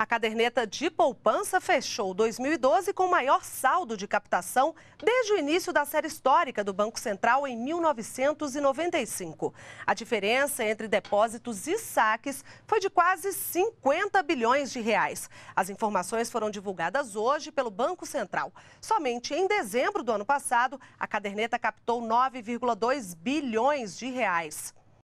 A caderneta de poupança fechou 2012 com o maior saldo de captação desde o início da série histórica do Banco Central em 1995. A diferença entre depósitos e saques foi de quase 50 bilhões de reais. As informações foram divulgadas hoje pelo Banco Central. Somente em dezembro do ano passado, a caderneta captou 9,2 bilhões de reais.